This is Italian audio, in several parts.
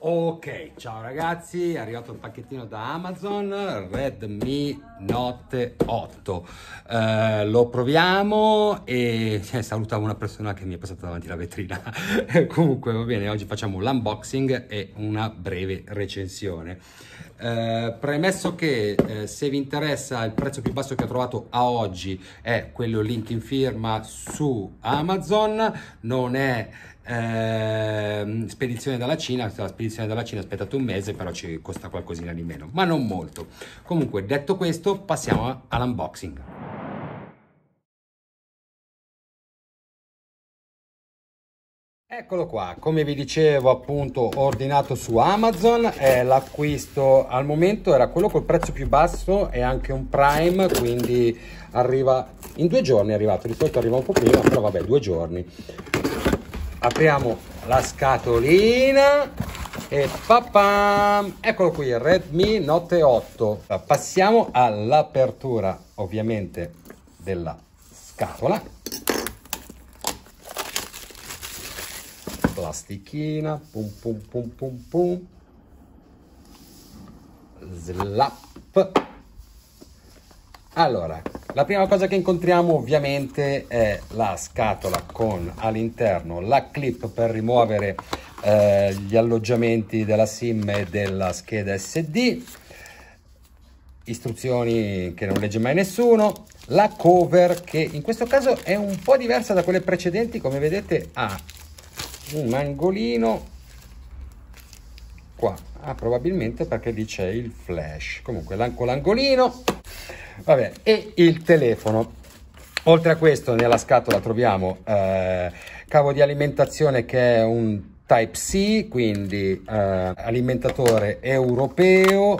Ok, ciao ragazzi, è arrivato il pacchettino da Amazon, Redmi Note 8. Eh, lo proviamo e eh, saluta una persona che mi è passata davanti la vetrina. Comunque va bene, oggi facciamo l'unboxing e una breve recensione. Eh, premesso che eh, se vi interessa il prezzo più basso che ho trovato a oggi è quello link in firma su Amazon, non è eh, spedizione dalla Cina, la spedizione dalla Cina aspettate un mese però ci costa qualcosina di meno, ma non molto. Comunque detto questo passiamo all'unboxing. Eccolo qua, come vi dicevo appunto ho ordinato su Amazon, eh, l'acquisto al momento era quello col prezzo più basso e anche un prime, quindi arriva in due giorni è arrivato, di solito arriva un po' prima, però vabbè due giorni. Apriamo la scatolina e papam! Eccolo qui, Redmi Note 8. Passiamo all'apertura ovviamente della scatola plastichina, pum pum pum pum pum, slap. Allora, la prima cosa che incontriamo ovviamente è la scatola con all'interno la clip per rimuovere eh, gli alloggiamenti della SIM e della scheda SD, istruzioni che non legge mai nessuno, la cover che in questo caso è un po' diversa da quelle precedenti, come vedete ha un angolino qua ah, probabilmente perché lì c'è il flash comunque l'angolino vabbè e il telefono oltre a questo nella scatola troviamo eh, cavo di alimentazione che è un type c quindi eh, alimentatore europeo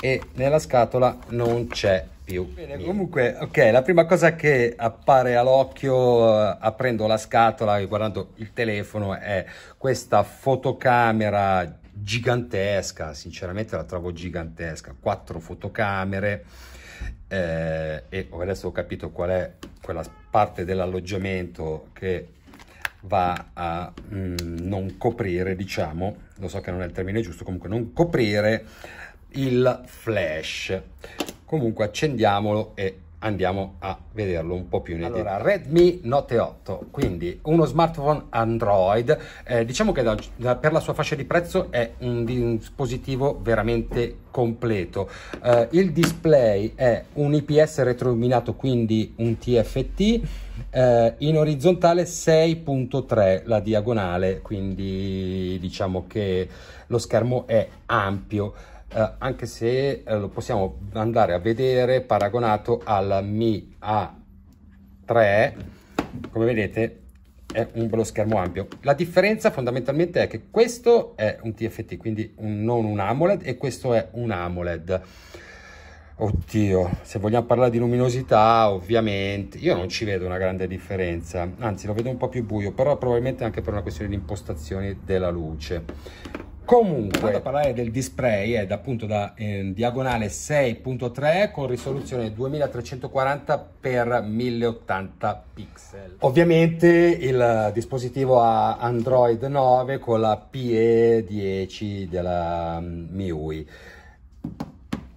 e nella scatola non c'è più. Bene, niente. comunque, ok, la prima cosa che appare all'occhio eh, aprendo la scatola e guardando il telefono è questa fotocamera gigantesca, sinceramente la trovo gigantesca, quattro fotocamere eh, e adesso ho capito qual è quella parte dell'alloggiamento che va a mh, mm, non coprire, diciamo, lo so che non è il termine giusto, comunque non coprire il flash comunque accendiamolo e andiamo a vederlo un po' più in allora, Redmi Note 8, quindi uno smartphone Android, eh, diciamo che da, da, per la sua fascia di prezzo è un dispositivo veramente completo. Eh, il display è un IPS retroilluminato, quindi un TFT, eh, in orizzontale 6.3 la diagonale, quindi diciamo che lo schermo è ampio eh, anche se eh, lo possiamo andare a vedere paragonato al Mi A3, come vedete è un bello schermo ampio. La differenza fondamentalmente è che questo è un TFT, quindi un, non un AMOLED, e questo è un AMOLED. Oddio, se vogliamo parlare di luminosità, ovviamente, io non ci vedo una grande differenza, anzi lo vedo un po' più buio, però probabilmente anche per una questione di impostazioni della luce. Comunque, vado a parlare del display, è eh, appunto da eh, diagonale 6.3 con risoluzione 2340x1080 pixel. Ovviamente il dispositivo ha Android 9 con la PE10 della um, MIUI.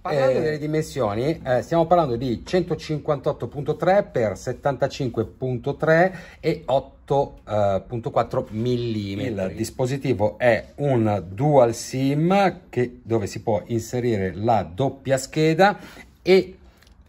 Parlando eh, delle dimensioni, eh, stiamo parlando di 158.3 x 75.3 e 8.4 eh, mm. Il dispositivo è un dual SIM che, dove si può inserire la doppia scheda e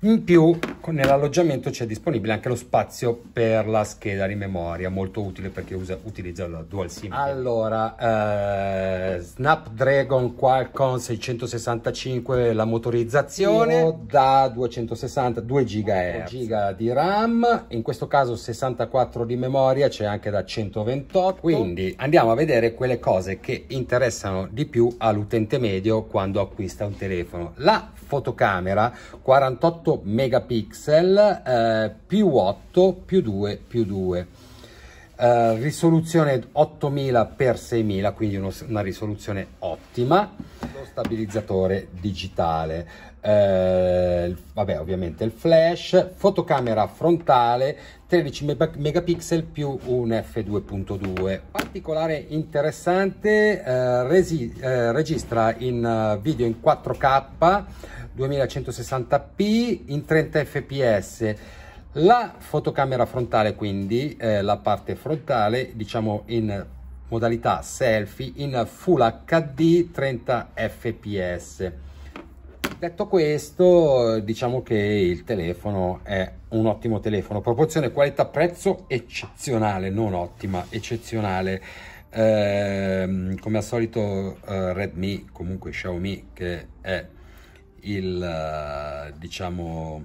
in più nell'alloggiamento c'è disponibile anche lo spazio per la scheda di memoria, molto utile perché usa, utilizza la dual SIM. Allora, eh, Snapdragon Qualcomm 665 la motorizzazione da 260 2 GB, GB di RAM, in questo caso 64 di memoria, c'è anche da 128. Quindi andiamo a vedere quelle cose che interessano di più all'utente medio quando acquista un telefono. La fotocamera 48 8 megapixel eh, più 8 più 2 più 2 eh, risoluzione 8000 x 6000 quindi uno, una risoluzione ottima lo stabilizzatore digitale eh, vabbè ovviamente il flash fotocamera frontale 13 megapixel più un f2.2 particolare interessante eh, resi, eh, registra in eh, video in 4k 2160p in 30 fps la fotocamera frontale quindi eh, la parte frontale diciamo in modalità selfie in full hd 30 fps detto questo diciamo che il telefono è un ottimo telefono proporzione qualità prezzo eccezionale non ottima eccezionale eh, come al solito eh, redmi comunque xiaomi che è il eh, diciamo,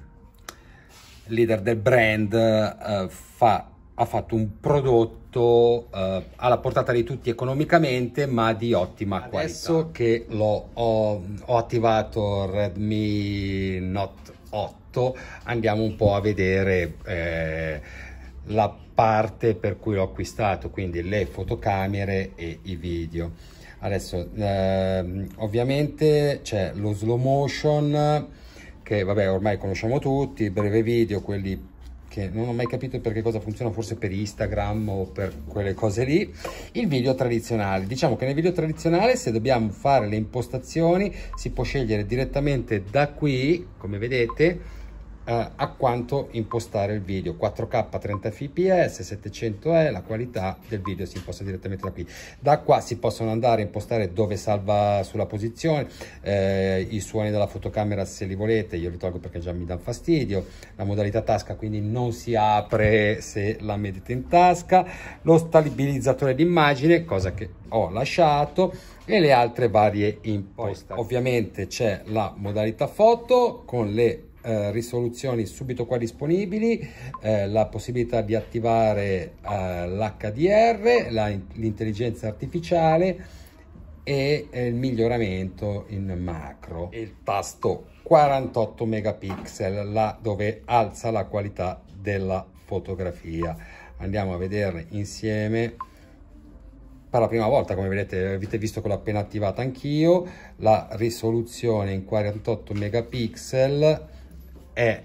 leader del brand eh, fa, ha fatto un prodotto eh, alla portata di tutti economicamente ma di ottima Adesso qualità. Adesso che l'ho, ho, ho attivato Redmi Note 8 andiamo un po' a vedere eh, la parte per cui l'ho acquistato quindi le fotocamere e i video Adesso, ehm, ovviamente c'è lo slow motion, che vabbè ormai conosciamo tutti, breve video, quelli che non ho mai capito perché cosa funziona, forse per Instagram o per quelle cose lì, il video tradizionale. Diciamo che nel video tradizionale se dobbiamo fare le impostazioni si può scegliere direttamente da qui, come vedete, eh, a quanto impostare il video 4k 30 fps 700e la qualità del video si imposta direttamente da qui da qua si possono andare a impostare dove salva sulla posizione eh, i suoni della fotocamera se li volete io li tolgo perché già mi danno fastidio la modalità tasca quindi non si apre se la mettete in tasca lo stabilizzatore d'immagine cosa che ho lasciato e le altre varie imposte ovviamente c'è la modalità foto con le eh, risoluzioni subito qua disponibili, eh, la possibilità di attivare eh, l'HDR, l'intelligenza artificiale e eh, il miglioramento in macro. Il tasto 48 megapixel, là dove alza la qualità della fotografia. Andiamo a vederle insieme per la prima volta, come vedete, avete visto che l'ho appena attivata anch'io, la risoluzione in 48 megapixel è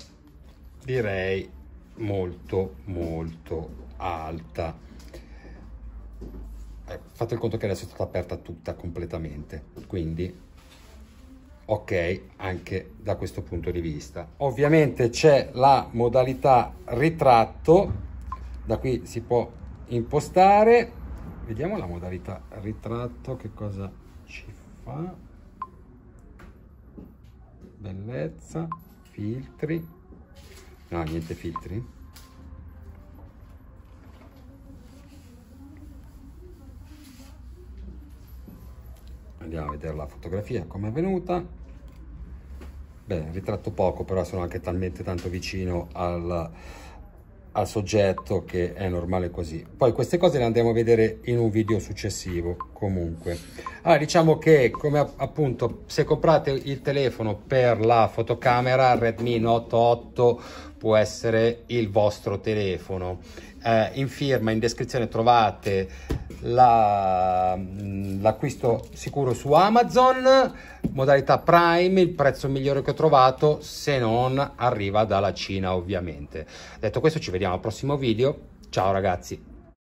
direi molto molto alta eh, fate il conto che adesso è stata aperta tutta completamente quindi ok anche da questo punto di vista ovviamente c'è la modalità ritratto da qui si può impostare vediamo la modalità ritratto che cosa ci fa bellezza filtri no niente filtri andiamo a vedere la fotografia come è venuta beh ritratto poco però sono anche talmente tanto vicino al al soggetto che è normale così poi queste cose le andiamo a vedere in un video successivo comunque allora diciamo che come appunto se comprate il telefono per la fotocamera Redmi Note 8 può essere il vostro telefono eh, in firma in descrizione trovate Mm, l'acquisto la, sicuro su Amazon, modalità Prime, il prezzo migliore che ho trovato se non arriva dalla Cina ovviamente. Detto questo ci vediamo al prossimo video, ciao ragazzi!